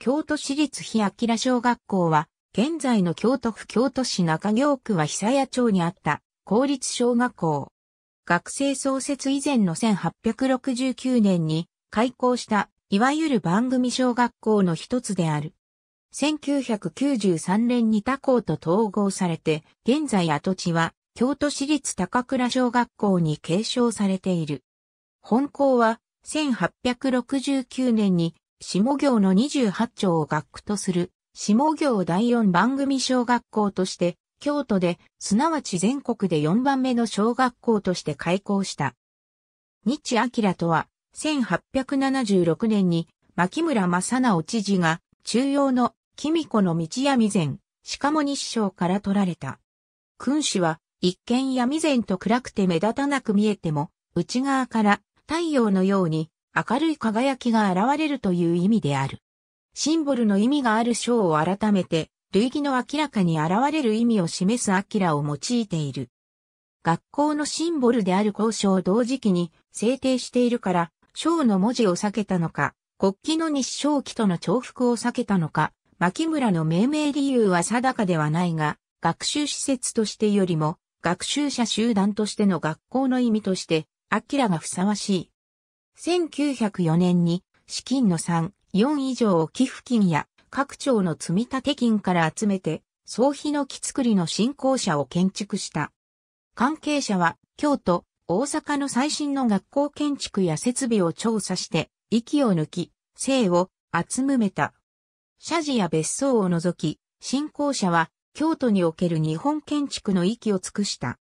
京都市立日明小学校は、現在の京都府京都市中京区は久谷町にあった公立小学校。学生創設以前の1869年に開校したいわゆる番組小学校の一つである。1993年に他校と統合されて、現在跡地は京都市立高倉小学校に継承されている。本校は1869年に下行の28丁を学区とする、下行第4番組小学校として、京都で、すなわち全国で4番目の小学校として開校した。日明とは、1876年に、牧村正直知事が、中央の、君子の道闇前、かも日章から取られた。君子は、一見闇前と暗くて目立たなく見えても、内側から、太陽のように、明るい輝きが現れるという意味である。シンボルの意味がある章を改めて、類義の明らかに現れる意味を示す明を用いている。学校のシンボルである校章を同時期に制定しているから、章の文字を避けたのか、国旗の日章旗との重複を避けたのか、牧村の命名理由は定かではないが、学習施設としてよりも、学習者集団としての学校の意味として、明がふさわしい。1904年に資金の3、4以上を寄付金や各庁の積立金から集めて、総費の木造りの新校舎を建築した。関係者は、京都、大阪の最新の学校建築や設備を調査して、息を抜き、生を集めた。社寺や別荘を除き、新校舎は、京都における日本建築の息を尽くした。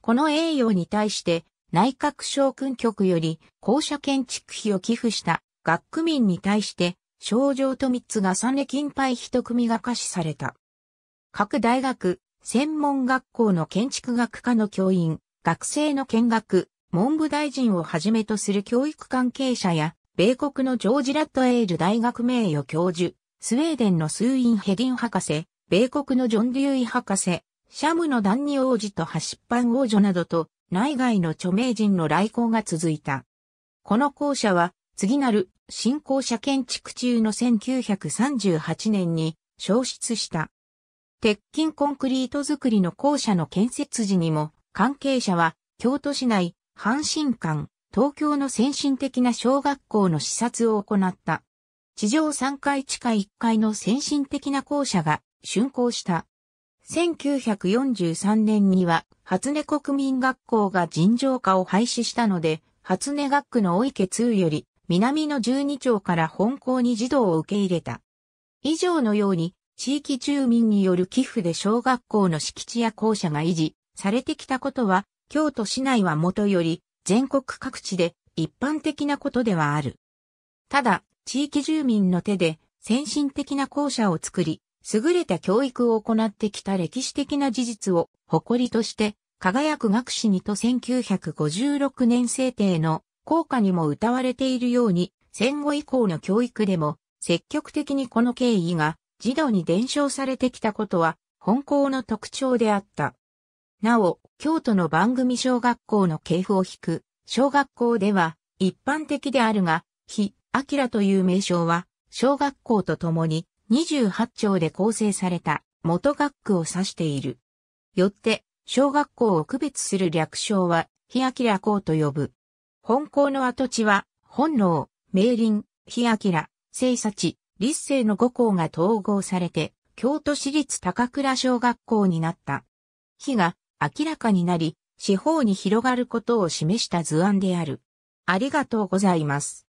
この栄誉に対して、内閣省訓局より校舎建築費を寄付した学区民に対して、賞状と3つが三列金牌一組が可視された。各大学、専門学校の建築学科の教員、学生の見学、文部大臣をはじめとする教育関係者や、米国のジョージ・ラッドエール大学名誉教授、スウェーデンのスーイン・ヘディン博士、米国のジョン・デューイ博士、シャムのダンニ王子とハシッパン王女などと、内外の著名人の来校が続いた。この校舎は、次なる新校舎建築中の1938年に消失した。鉄筋コンクリート造りの校舎の建設時にも、関係者は、京都市内、阪神館、東京の先進的な小学校の視察を行った。地上3階地下1階の先進的な校舎が竣工した。1943年には、初音国民学校が尋常化を廃止したので、初音学区のお池通より、南の十二町から本校に児童を受け入れた。以上のように、地域住民による寄付で小学校の敷地や校舎が維持されてきたことは、京都市内はもとより、全国各地で一般的なことではある。ただ、地域住民の手で先進的な校舎を作り、優れた教育を行ってきた歴史的な事実を誇りとして、輝く学士にと1956年制定の効果にも歌われているように、戦後以降の教育でも積極的にこの経緯が児童に伝承されてきたことは本校の特徴であった。なお、京都の番組小学校の系譜を引く小学校では一般的であるが、非、明という名称は小学校とともに28丁で構成された元学区を指している。よって、小学校を区別する略称は、日明校と呼ぶ。本校の跡地は、本能、明林、日明、聖佐地、立政の5校が統合されて、京都市立高倉小学校になった。日が明らかになり、四方に広がることを示した図案である。ありがとうございます。